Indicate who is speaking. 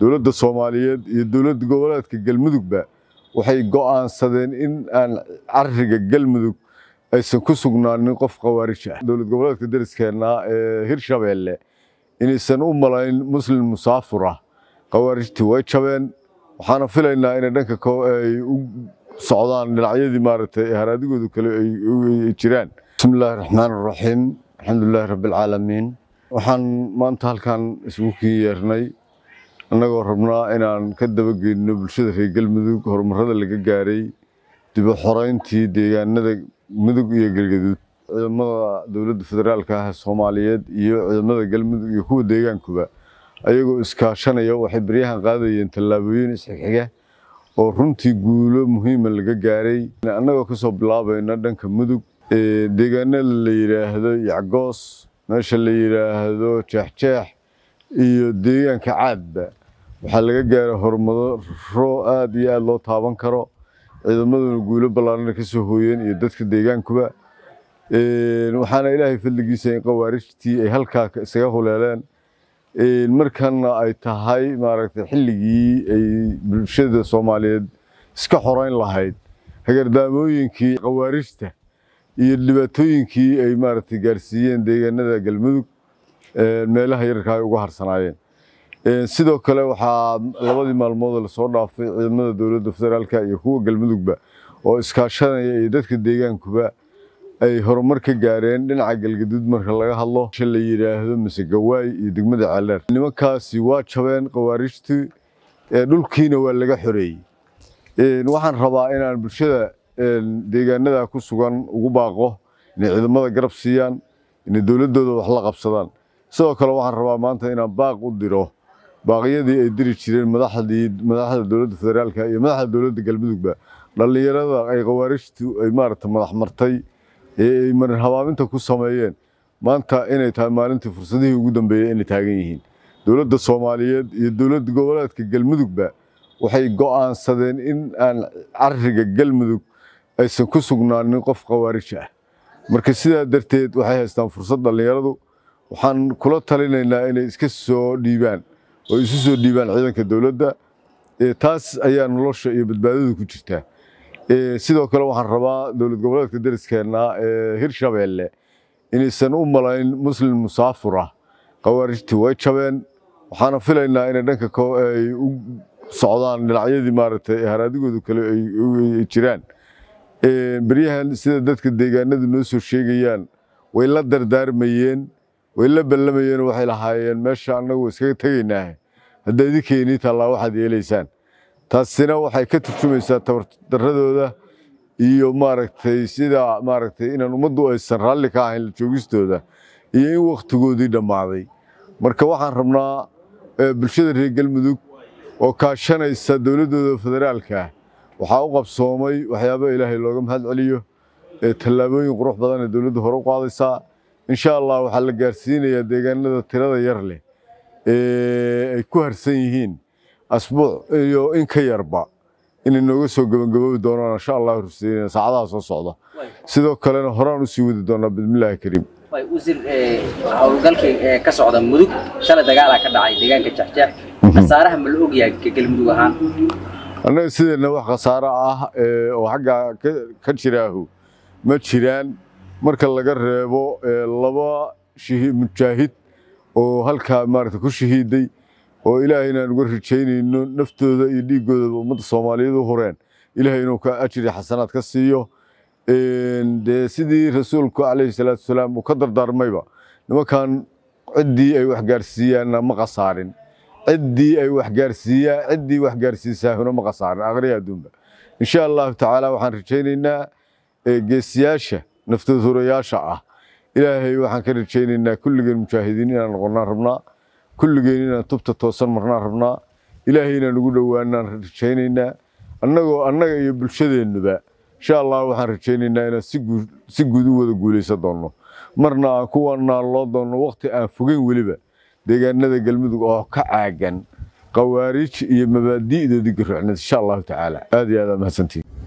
Speaker 1: dowladda soomaaliyeed iyo dowladda goboleedka galmudugba waxay go'aansadeen in aan cariga galmudug aysan ku sugnaanin qof khawaarij ah dowlad goboleedka dariskeenna ee hirshabeelle inaysan u malayn muslim musaafur ah way jabeen waxaana filaynaa inay dhanka ay u socdaan dhinacyadii maaragtay haraadigoodu kale ay jiraan bismi illaahi raxmaan raxiim alxamdulilahi lilahi rabbi alcaalamiin waxaan maanta halkan isugu kii yeernay annagoo rabnaa inaan ka dabageyno bulshada reer galmudug horumarada laga gaaray dibuxorayntii deegaanada mudug iyo galgaduud ciidamada dowladda federaalka ah soomaaliyeed iyo ciidamada galmudug iyo kuwa deegaankuba ayagoo iskaashanaya waxay baryahan qaadayeen tallaabooyin isxigxiga oo runtii guulo muhiima ah laga gaaray annagoo kasoo soo bilaabayna dhanka mudug deegaanada la yidhaahdo yacgoos meesha la yidhaahdo jeexjeex iyo deegaanka caadba waxaa laga gaara hormaro aada iyo aada loo taaban karo ciidamaduna guulo ballaarana ka soo hooyeen iyo dadka deegaankuba waxaana ilaahay fadligiisa in qawaarijtii ay halkaa isaga huleeleen markana ay tahay maaragtay xilligii ay bulshada soomaaliyeed iska xorayn lahayd hagardaamooyinkii qawaarijta iyo dhibaatooyinkii ay maaragtay gaarsiiyeen deegaanada galmudug meelaha yarkaa ay uga harsanaayeen sidoo kale waxaa labadii maalmood lasoo dhaafay ciidamada dowladda federaalk iyo kuwa galmudugba oo iskaashanaya iyo dadka deegaankuba ay horumar ka gaareen dhinaca galgaduud marka laga hadlo sha la yidhaahdo mise gawaay iyo degmada caalaar nimankaasi waa jabeen khawaarijtii dhulkiina waa laga xoreeyey waxaan rabaa inaan bulshada deegaanada ku sugan ugu baaqo inay ciidamada garab siiyaan inay dowladdooda wax la qabsadaan sidoo kale waxaan rabaa maanta inaan baaq u diro baaqyadii ay diri jireen madaxda dowladda federaalka iyo madaxda dowladda galmudugba dhallinyarada ay khawaarijtu ay maarata madax martay ee ay marinhabaaminta ku sameeyeen maanta inay tahay maalintii fursadihii ugu dambeeyey inay taagan yihiin dowladda soomaaliyeed iyo dowladda goboleedka galmudugba waxay go'aansadeen in aan cariga galmudug aysan ku sugnaanin qof khawaarij ah marka sidaa darteed waxay haystaan fursad dhallinyaradu waxaan kula talinaynaa inay iska soo dhiibaan oo isu soo dhiibaan ciidanka dowladda taas ayaa nolosha iyo badbaadada ku jirta sidoo kale waxaan rabaa dowlad goboleedka dariskeena ee hirshabeelle inaysan u malayn muslim musaafur ah khawaarijtii way jabeen waxaana filaynaa inay dhanka ay u socdaan e, dhinacyadii maaragtay haraadigooda kale ay jiraan beryahan sida dadka deegaanada noo soo sheegayaan way la dardaarmayeen way la ballamayeen waxay lahaayeen meesha annagu iskaga tegaynaaha haddaad idinkeenii taallaa waxaad yeelaysaan taasina waxay ka turjumaysaa tabardarradooda iyo maaragtay sidaa maaragtay inaan ummaddu aysan raalli ka ahayn la joogistooda iyo in waktigoodii dhammaaday marka waxaan rabnaa e, bulshada reer galmudug oo kaashanaysa dowladooda federaalka waxaa u qabsoomay waxyaaba ilaahay looga mahad celiyo e, tallaabooyin qurux badanee dowladdu hore u qaadaysaa insha allah waxaa la gaarsiinayaa deegaanada tirada yar leh ee ay ku harsan yihiin asbuuc iyo in ka yarba inay nooga soo gabagaboobi doonaan insha allah horseynaa saacadaha soo socda sidoo kalena horaan usii wadi doonaa bismillahi kariim wasiir howlgalkii ka socda mudug shala dagaalaa ka dhacay deegaanka jexjeex mhm. khasaaraha ma la ogyahay galmudug ahaan annaga sideenna wax khasaaro ah oo xaggaa ka jiraahu ma jiraan marka laga reebo laba mujaahid oo halkaa maarata ku shahiiday oo ilaahay inaan uga rajaynayno naftooda iyo dhiiggoodaba ummadda soomaaliyeed u hureen ilaahay inuu ka ajri xasanaad ka siiyo dee sidii rasuulku calayhi salaatu wasalaam uu ka dardaarmayba nimankan ciddii ay waxgaarsiiyaanna ma khasaarin ciddii ay waxgaarsiiyaa ciddii waxgaarsiisaahuna ma khasaarin akhriya adduunba insha allahu tacaala waxaan rajaynaynaa geesiyaasha naftasuurayaasha ah ilaahay waxaan ka rajaynaynaa kulligeen mujaahidiin inaan noqonnaan rabnaa kulligeen inaan tubta toosan marnaan rabnaa ilaahay inaan ugu dhowaannaan rajaynaynaa annagoo annaga iyo bulshadeennuba insha allah waxaan rajaynaynaa inaan si guud u wada guulaysan doonno marna aan ku wannaaloo doonno wakhti aan fogeyn weliba deegaanada galmudug oo ka caagan qawaariij iyo mabaadi'doodii garuucnad insha allahu tacaala aad iyo aad aa mahadsantiin